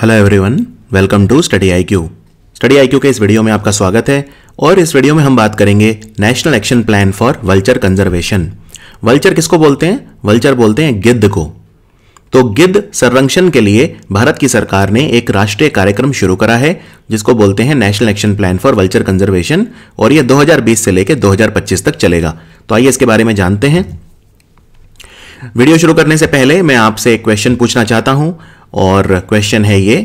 hello everyone welcome to study IQ study IQ के इस video में आपका स्वागत है और इस वीडियो में हम बात करेंगे national action plan for vulture conservation vulture किसको बोलते हैं वल्चर बोलते हैं गिद्ध को तो गिद्ध संरक्षण के लिए भारत की सरकार ने एक राष्ट्रीय कार्यक्रम शुरू करा है जिसको बोलते हैं national action plan for vulture conservation और यह 2020 से लेकर 2025 तक चलेगा तो आइए इसके बारे में जानते हैं वीडियो शुरू करने से पहले मैं आपसे एक क्वेश्चन पूछना चाहता हूं और क्वेश्चन है ये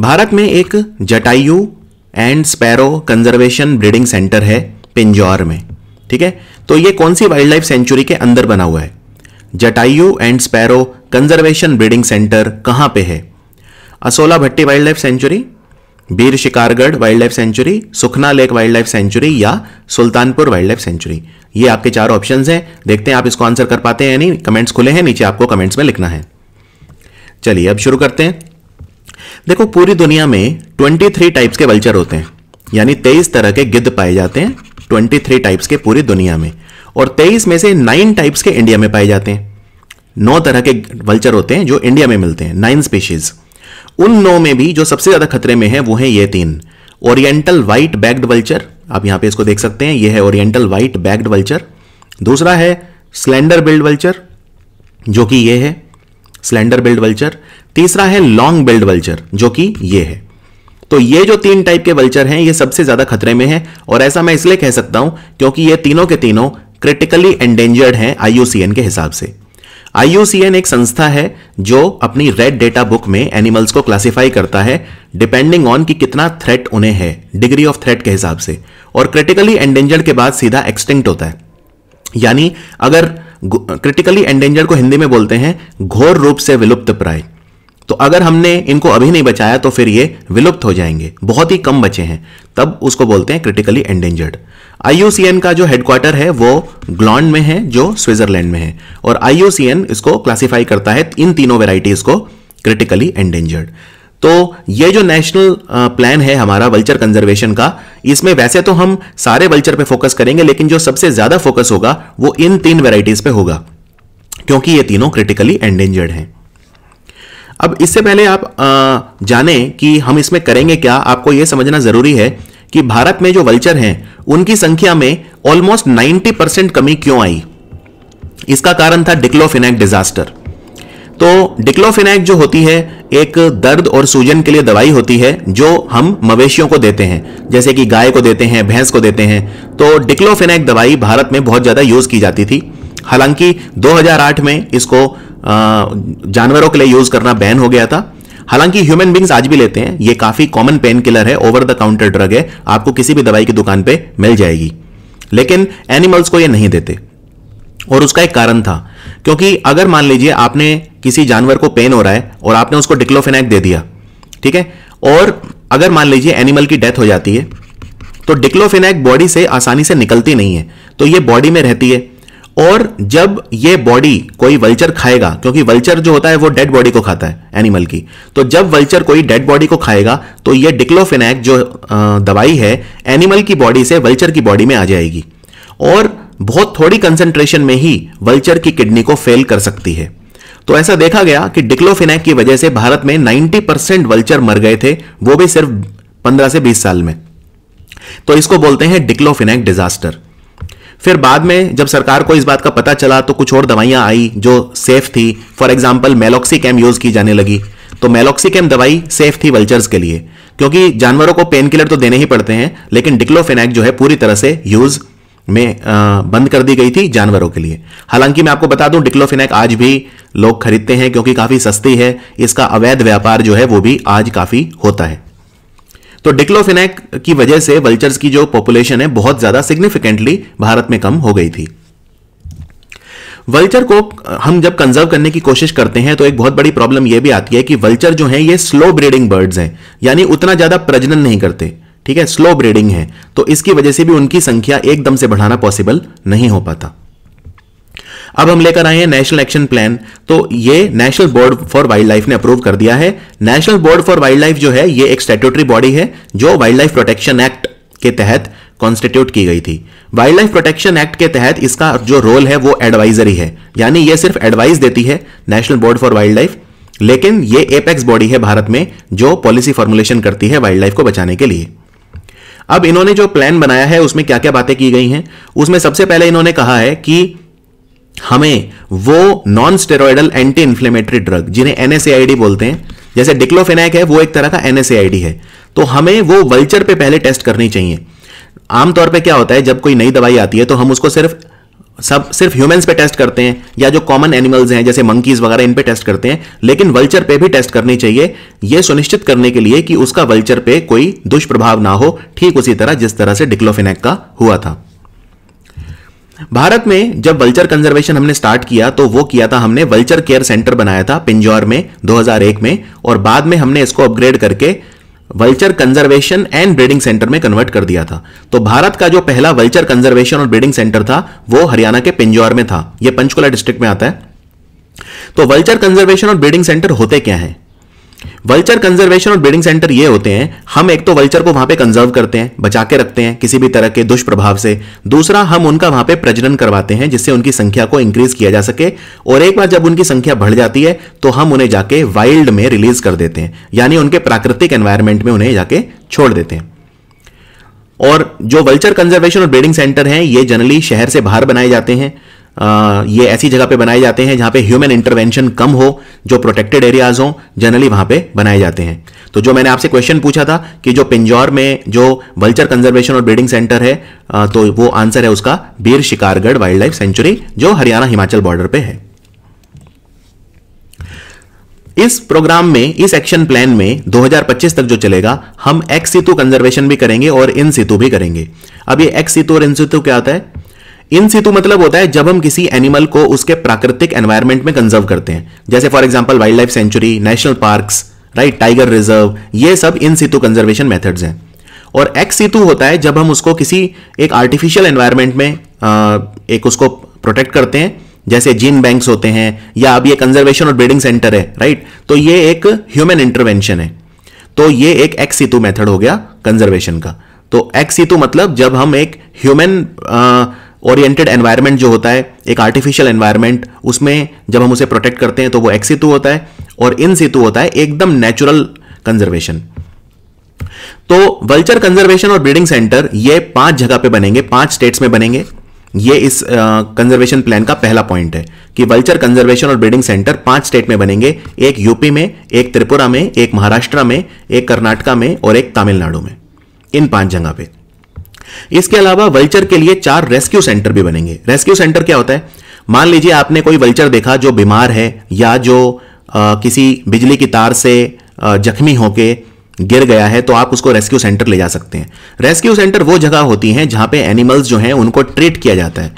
भारत में एक Jatayu and sparrow conservation breeding centre है पिंजौर में ठीक है तो ये कौन सी वाइल्ड लाइफ सेंचुरी के अंदर बना हुआ है Jatayu and sparrow conservation breeding centre कहाँ पे है Asola Bhatti wild life sanctuary Bir Shikargarh wild life sanctuary Sukhna lake wild life sanctuary या सुल्तानपुर वाइल्ड लाइफ सेंचुरी ये आपके चार ऑप्शंस हैं देखते हैं आप इसको आंसर कर पाते हैं या नहीं कमेंट्स खुले हैं नीचे आपको कमेंट्स में लिखना है चलिए अब शुरू करते हैं देखो पूरी दुनिया में 23 टाइप्स के वल्चर होते हैं यानी 23 तरह के गिद्ध पाए जाते हैं 23 टाइप्स के पूरी दुनिया में और 23 में से 9 टाइप्स के इंडिया में पाए जाते हैं नौ तरह के वल्चर होते हैं जो इंडिया में मिलते हैं नाइन स्पीशीज उन नौ में भी जो सबसे ज़्यादा खतरे में है वो है ये तीन ओरिएंटल वाइट बैग्ड वल्चर आप यहां पे इसको देख सकते हैं ये है ओरिएंटल वाइट बैग्ड वल्चर दूसरा है स्लेंडर बिल्ड वल्चर जो कि ये है स्लेंडर बिल्ड वल्चर तीसरा है लॉन्ग बिल्ड वल्चर जो कि ये है तो ये जो तीन टाइप के वल्चर हैं ये सबसे ज्यादा खतरे में है और ऐसा मैं इसलिए कह सकता हूं क्योंकि ये तीनों के तीनों क्रिटिकली एंडेंजर्ड हैं आईयूसीएन के हिसाब से आईयूसीएन एक संस्था है जो अपनी रेड डेटा बुक में एनिमल्स को क्लासिफाई करता है डिपेंडिंग ऑन कि कितना थ्रेट उन्हें है डिग्री ऑफ थ्रेट के हिसाब से और क्रिटिकली एंडेंजर्ड के बाद सीधा एक्सटिंक्ट होता है यानी अगर क्रिटिकली एंडेंजर्ड को हिंदी में बोलते हैं घोर रूप से विलुप्त प्राय तो अगर हमने इनको अभी नहीं बचाया तो फिर ये विलुप्त हो जाएंगे बहुत ही कम बचे हैं तब उसको बोलते हैं क्रिटिकली एंडेंजर्ड आई का जो हेडक्वार्टर है वो ग्लॉन्ड में है जो स्विट्जरलैंड में है और आई इसको क्लासीफाई करता है इन तीनों वेराइटीज को क्रिटिकली एंडेंजर्ड तो ये जो नेशनल प्लान है हमारा वल्चर कंजर्वेशन का इसमें वैसे तो हम सारे वल्चर पे फोकस करेंगे लेकिन जो सबसे ज्यादा फोकस होगा वो इन तीन वेराइटीज पे होगा क्योंकि ये तीनों क्रिटिकली एंडेंजर्ड हैं अब इससे पहले आप जाने कि हम इसमें करेंगे क्या आपको यह समझना जरूरी है कि भारत में जो वल्चर हैं उनकी संख्या में ऑलमोस्ट 90 परसेंट कमी क्यों आई इसका कारण था डिक्लोफिनेक डिजास्टर तो डिक्लोफिनैक जो होती है एक दर्द और सूजन के लिए दवाई होती है जो हम मवेशियों को देते हैं जैसे कि गाय को देते हैं भैंस को देते हैं तो डिक्लोफिनैक दवाई भारत में बहुत ज़्यादा यूज़ की जाती थी हालांकि 2008 में इसको जानवरों के लिए यूज़ करना बैन हो गया था हालांकि ह्यूमन बींग्स आज भी लेते हैं ये काफ़ी कॉमन पेन किलर है ओवर द काउंटर ड्रग है आपको किसी भी दवाई की दुकान पर मिल जाएगी लेकिन एनिमल्स को ये नहीं देते और उसका एक कारण था क्योंकि अगर मान लीजिए आपने किसी जानवर को पेन हो रहा है और आपने उसको डिक्लोफेनैक दे दिया ठीक है और अगर मान लीजिए एनिमल की डेथ हो जाती है तो डिक्लोफेनैक बॉडी से आसानी से निकलती नहीं है तो ये बॉडी में रहती है और जब ये बॉडी कोई वल्चर खाएगा क्योंकि वल्चर जो होता है वो डेड बॉडी को खाता है एनिमल की तो जब वल्चर कोई डेड बॉडी को खाएगा तो ये डिक्लोफिनैक जो दवाई है एनिमल की बॉडी से वल्चर की बॉडी में आ जाएगी और बहुत थोड़ी कंसेंट्रेशन में ही वल्चर की किडनी को फेल कर सकती है तो ऐसा देखा गया कि डिक्लोफिनेक की वजह से भारत में 90 परसेंट वल्चर मर गए थे वो भी सिर्फ 15 से 20 साल में तो इसको बोलते हैं डिक्लोफिनेक डिजास्टर फिर बाद में जब सरकार को इस बात का पता चला तो कुछ और दवाइयां आई जो सेफ थी for example meloxicam use की जाने लगी तो मेलोक्सी कैम दवाई सेफ थी वल्चर्स के लिए क्योंकि जानवरों को पेन किलर तो देने ही पड़ते हैं लेकिन डिक्लोफिनेक जो है पूरी तरह से यूज में बंद कर दी गई थी जानवरों के लिए हालांकि मैं आपको बता दूं डिक्लोफिनेक आज भी लोग खरीदते हैं क्योंकि काफ़ी सस्ती है इसका अवैध व्यापार जो है वो भी आज काफ़ी होता है तो डिक्लोफिनेक की वजह से वल्चर्स की जो पॉपुलेशन है बहुत ज़्यादा सिग्निफिकेंटली भारत में कम हो गई थी वल्चर को हम जब कंजर्व करने की कोशिश करते हैं तो एक बहुत बड़ी प्रॉब्लम यह भी आती है कि वल्चर जो है ये स्लो ब्रीडिंग बर्ड्स हैं यानी उतना ज़्यादा प्रजनन नहीं करते ठीक है स्लो ब्रीडिंग है तो इसकी वजह से भी उनकी संख्या एकदम से बढ़ाना पॉसिबल नहीं हो पाता अब हम लेकर आए हैं नेशनल एक्शन प्लान तो ये national board for wild life ने अप्रूव कर दिया है national board for wild life जो है ये एक स्टेट्यूटरी बॉडी है जो वाइल्ड लाइफ प्रोटेक्शन एक्ट के तहत कॉन्स्टिट्यूट की गई थी वाइल्ड लाइफ प्रोटेक्शन एक्ट के तहत इसका जो रोल है वो एडवाइजरी है यानी यह सिर्फ एडवाइस देती है national board for wild life लेकिन यह एपेक्स बॉडी है भारत में जो पॉलिसी फॉर्मुलेशन करती है वाइल्ड लाइफ को बचाने के लिए अब इन्होंने जो प्लान बनाया है उसमें क्या क्या बातें की गई हैं उसमें सबसे पहले इन्होंने कहा है कि हमें वो non steroidal anti inflammatory drug जिन्हें एनएसएआईडी बोलते हैं जैसे डिक्लोफेनाक है वो एक तरह का एनएसएआईडी है तो हमें वो वल्चर पे पहले टेस्ट करनी चाहिए आमतौर पे क्या होता है जब कोई नई दवाई आती है तो हम उसको सिर्फ सब सिर्फ ह्यूमंस पे टेस्ट करते हैं या जो कॉमन एनिमल्स हैं जैसे मंकीज वगैरह इन पे टेस्ट करते हैं लेकिन वल्चर पे भी टेस्ट करनी चाहिए यह सुनिश्चित करने के लिए कि उसका वल्चर पे कोई दुष्प्रभाव ना हो ठीक उसी तरह जिस तरह से डिक्लोफिनेक का हुआ था भारत में जब वल्चर कंजर्वेशन हमने स्टार्ट किया तो वो किया था हमने वल्चर केयर सेंटर बनाया था पिंजौर में 2001 में और बाद में हमने इसको अपग्रेड करके vulture conservation and breeding centre में कन्वर्ट कर दिया था तो भारत का जो पहला वल्चर कंजर्वेशन और ब्रीडिंग सेंटर था वो हरियाणा के पिंजौर में था यह पंचकुला डिस्ट्रिक्ट में आता है तो वल्चर कंजर्वेशन और ब्रीडिंग सेंटर होते क्या है वल्चर कंजर्वेशन और ब्रीडिंग सेंटर ये होते हैं हम एक तो वल्चर को वहां पे कंजर्व करते हैं बचा के रखते हैं किसी भी तरह के दुष्प्रभाव से दूसरा हम उनका वहां पे प्रजनन करवाते हैं जिससे उनकी संख्या को इंक्रीज किया जा सके और एक बार जब उनकी संख्या बढ़ जाती है तो हम उन्हें जाके वाइल्ड में रिलीज कर देते हैं यानी उनके प्राकृतिक एनवायरमेंट में उन्हें जाके छोड़ देते हैं और जो वल्चर कंजर्वेशन और ब्रीडिंग सेंटर हैं ये जनरली शहर से बाहर बनाए जाते हैं ये ऐसी जगह पे बनाए जाते हैं जहां पे ह्यूमन इंटरवेंशन कम हो जो प्रोटेक्टेड एरियाज हो जनरली वहां पे बनाए जाते हैं तो जो मैंने आपसे क्वेश्चन पूछा था कि जो पिंजौर में जो वल्चर कंजर्वेशन और ब्रीडिंग सेंटर है तो वो आंसर है उसका Bir Shikargarh wild life sanctuary जो हरियाणा हिमाचल बॉर्डर पे है इस प्रोग्राम में इस एक्शन प्लान में 2025 तक जो चलेगा हम एक्स सीतु कंजर्वेशन भी करेंगे और इन सीतु भी करेंगे अब ये एक्स सीतु और इन सीतु क्या होता है इन सीतु मतलब होता है जब हम किसी एनिमल को उसके प्राकृतिक एनवायरमेंट में कंजर्व करते हैं जैसे for example wild life sanctuary national park right tiger reserve ये सब इन सीतु कंजर्वेशन मेथड्स हैं और एक्स सीतु होता है जब हम उसको किसी एक आर्टिफिशियल एनवायरमेंट में आ, एक उसको प्रोटेक्ट करते हैं जैसे जीन बैंक्स होते हैं या अब ये कंजर्वेशन और ब्रीडिंग सेंटर है राइट तो ये एक ह्यूमन इंटरवेंशन है तो ये एक एक्स सीतु मेथड हो गया कंजर्वेशन का तो एक्स सीतु मतलब जब हम एक ह्यूमन ओरिएंटेड एनवायरनमेंट जो होता है एक आर्टिफिशियल एनवायरनमेंट उसमें जब हम उसे प्रोटेक्ट करते हैं तो वो एक्सितु होता है और इन सेतु होता है एकदम नेचुरल कंजर्वेशन तो वल्चर कंजर्वेशन और ब्रीडिंग सेंटर ये पांच जगह पे बनेंगे पांच स्टेट्स में बनेंगे ये इस कंजर्वेशन प्लान का पहला पॉइंट है कि वल्चर कंजर्वेशन और ब्रीडिंग सेंटर पांच स्टेट में बनेंगे एक यूपी में एक त्रिपुरा में एक महाराष्ट्र में एक कर्नाटका में और एक तमिलनाडु में इन पांच जगह पे इसके अलावा वल्चर के लिए चार रेस्क्यू सेंटर भी बनेंगे रेस्क्यू सेंटर क्या होता है मान लीजिए आपने कोई वल्चर देखा जो बीमार है या जो आ, किसी बिजली की तार से जख्मी होके गिर गया है तो आप उसको रेस्क्यू सेंटर ले जा सकते हैं रेस्क्यू सेंटर वो जगह होती हैं जहां पे एनिमल्स जो हैं उनको ट्रीट किया जाता है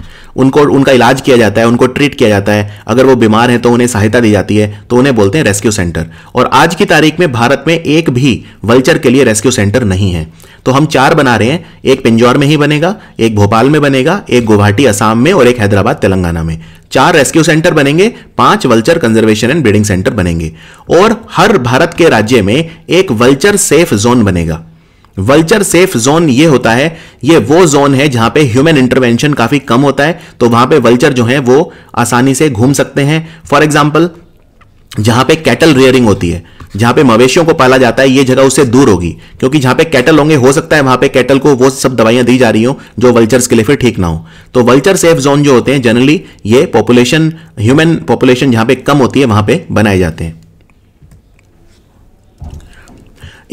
उनको उनका इलाज किया जाता है उनको ट्रीट किया जाता है अगर वो बीमार हैं तो उन्हें सहायता दी जाती है तो उन्हें बोलते हैं रेस्क्यू सेंटर और आज की तारीख में भारत में एक भी वल्चर के लिए रेस्क्यू सेंटर नहीं है तो हम चार बना रहे हैं एक पिंजौर में ही बनेगा एक भोपाल में बनेगा एक गुवाहाटी असम में और एक हैदराबाद तेलंगाना में चार रेस्क्यू सेंटर बनेंगे पांच vulture conservation and breeding centre बनेंगे और हर भारत के राज्य में एक वल्चर सेफ जोन बनेगा वल्चर सेफ जोन ये होता है ये वो जोन है जहां पे ह्यूमन इंटरवेंशन काफी कम होता है तो वहां पे वल्चर जो है वो आसानी से घूम सकते हैं फॉर एग्जाम्पल जहां पे कैटल रियरिंग होती है जहां पे मवेशियों को पाला जाता है ये जगह उससे दूर होगी क्योंकि जहां पे कैटल होंगे हो सकता है वहां पे कैटल को वो सब दवाइयां दी जा रही हो जो वल्चर्स के लिए फिर ठीक ना हो तो वल्चर सेफ जोन जो होते हैं जनरली ये पॉपुलेशन ह्यूमन पॉपुलेशन जहां पे कम होती है वहां पे बनाए जाते हैं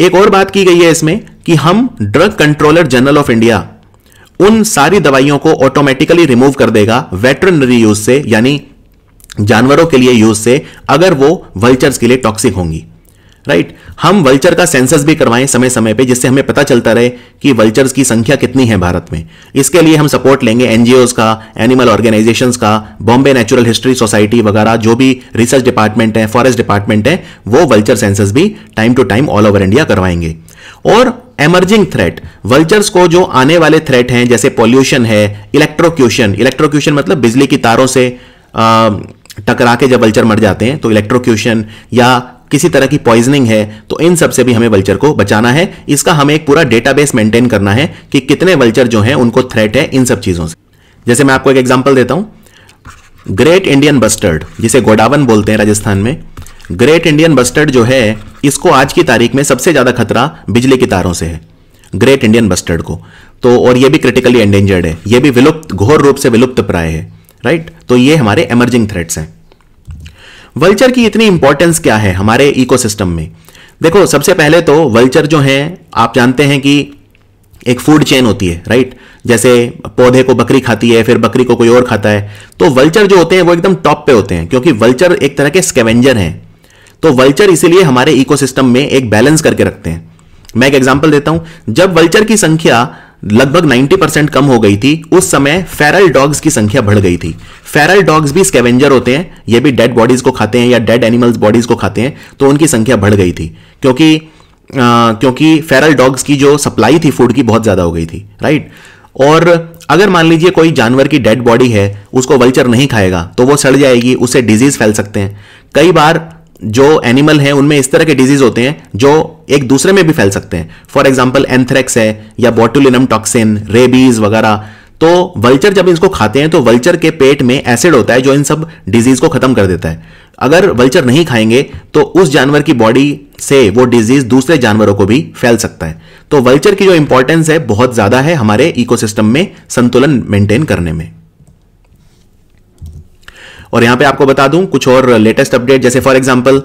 एक और बात की गई है इसमें कि हम drug controller general of India उन सारी दवाइयों को ऑटोमेटिकली रिमूव कर देगा वेटरनरी यूज से यानी जानवरों के लिए यूज से अगर वो वल्चर्स के लिए टॉक्सिक होंगी राइट हम वल्चर का सेंसस भी करवाएं समय समय पे जिससे हमें पता चलता रहे कि वल्चर्स की संख्या कितनी है भारत में इसके लिए हम सपोर्ट लेंगे एनजीओज का एनिमल ऑर्गेनाइजेशन का बॉम्बे नेचुरल हिस्ट्री सोसाइटी वगैरह जो भी रिसर्च डिपार्टमेंट है फॉरेस्ट डिपार्टमेंट है वो वल्चर सेंसस भी time to time all over India करवाएंगे और एमर्जिंग थ्रेट वल्चर्स को जो आने वाले थ्रेट हैं जैसे पॉल्यूशन है इलेक्ट्रोक्यूशन इलेक्ट्रोक्यूशन मतलब बिजली की तारों से आ, टकरा के जब वल्चर मर जाते हैं तो इलेक्ट्रोक्यूशन या किसी तरह की पॉइजनिंग है तो इन सब से भी हमें वल्चर को बचाना है इसका हमें एक पूरा डेटाबेस मेंटेन करना है कि कितने वल्चर जो हैं उनको थ्रेट है इन सब चीज़ों से जैसे मैं आपको एक एग्जाम्पल देता हूं ग्रेट इंडियन बस्टर्ड जिसे गोडावन बोलते हैं राजस्थान में ग्रेट इंडियन बस्टर्ड जो है इसको आज की तारीख में सबसे ज़्यादा खतरा बिजली की तारों से है ग्रेट इंडियन बस्टर्ड को तो और ये भी क्रिटिकली एंडेंजर्ड है ये भी विलुप्त घोर रूप से विलुप्त प्राय है राइट तो ये हमारे एमर्जिंग थ्रेट्स हैं वल्चर की इतनी इंपॉर्टेंस क्या है हमारे इकोसिस्टम में देखो सबसे पहले तो वल्चर जो है आप जानते हैं कि एक फूड चेन होती है राइट जैसे पौधे को बकरी खाती है फिर बकरी को कोई और खाता है तो वल्चर जो होते हैं वो एकदम टॉप पे होते हैं क्योंकि वल्चर एक तरह के स्केवेंजर हैं तो वल्चर इसीलिए हमारे इकोसिस्टम में एक बैलेंस करके रखते हैं मैं एक एग्जाम्पल देता हूं जब वल्चर की संख्या लगभग 90 परसेंट कम हो गई थी उस समय फेरल डॉग्स की संख्या बढ़ गई थी फेरल डॉग्स भी स्केवेंजर होते हैं ये भी डेड बॉडीज को खाते हैं या डेड एनिमल्स बॉडीज को खाते हैं तो उनकी संख्या बढ़ गई थी क्योंकि आ, क्योंकि फेरल डॉग्स की जो सप्लाई थी फूड की बहुत ज़्यादा हो गई थी राइट और अगर मान लीजिए कोई जानवर की डेड बॉडी है उसको वल्चर नहीं खाएगा तो वो सड़ जाएगी उससे डिजीज फैल सकते हैं कई बार जो एनिमल हैं उनमें इस तरह के डिजीज होते हैं जो एक दूसरे में भी फैल सकते हैं फॉर एग्जाम्पल एंथ्रेक्स है या बोटुलिनम टॉक्सिन रेबीज वगैरह तो वल्चर जब इसको खाते हैं तो वल्चर के पेट में एसिड होता है जो इन सब डिजीज को खत्म कर देता है अगर वल्चर नहीं खाएंगे तो उस जानवर की बॉडी से वो डिजीज दूसरे जानवरों को भी फैल सकता है तो वल्चर की जो इंपॉर्टेंस है बहुत ज्यादा है हमारे इकोसिस्टम में संतुलन मेंटेन करने में और यहां पे आपको बता दूं कुछ और लेटेस्ट अपडेट जैसे फॉर एग्जाम्पल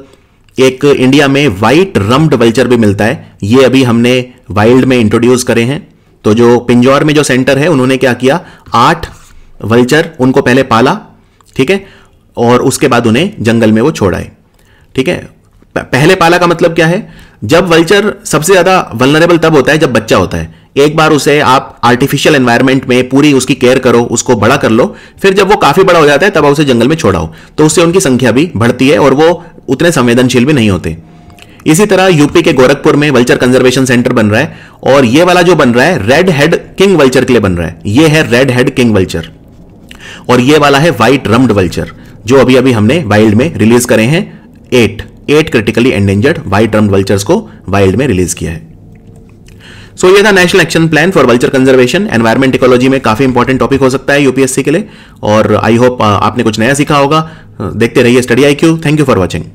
एक इंडिया में व्हाइट रम्ड वल्चर भी मिलता है ये अभी हमने वाइल्ड में इंट्रोड्यूस करे हैं तो जो पिंजौर में जो सेंटर है उन्होंने क्या किया आठ वल्चर उनको पहले पाला ठीक है और उसके बाद उन्हें जंगल में वो छोड़ाए ठीक है पहले पाला का मतलब क्या है जब वल्चर सबसे ज्यादा वलनरेबल तब होता है जब बच्चा होता है एक बार उसे आप आर्टिफिशियल एनवायरमेंट में पूरी उसकी केयर करो उसको बड़ा कर लो फिर जब वो काफी बड़ा हो जाता है तब उसे जंगल में छोड़ाओ तो उससे उनकी संख्या भी बढ़ती है और वो उतने संवेदनशील भी नहीं होते इसी तरह यूपी के गोरखपुर में वल्चर कंजर्वेशन सेंटर बन रहा है और ये वाला जो बन रहा है रेड हेड किंग वल्चर के लिए बन रहा है ये है रेड हेड किंग वल्चर और ये वाला है व्हाइट रम्ड वल्चर जो अभी अभी हमने वाइल्ड में रिलीज करे हैं eight eight critically endangered white rumped vultures को वाइल्ड में रिलीज किया है सो so, ये था national action plan for vulture conservation environment ecology में काफी इंपॉर्टेंट टॉपिक हो सकता है यूपीएससी के लिए और आई होप uh, आपने कुछ नया सीखा होगा uh, देखते रहिए study I Q thank you for watching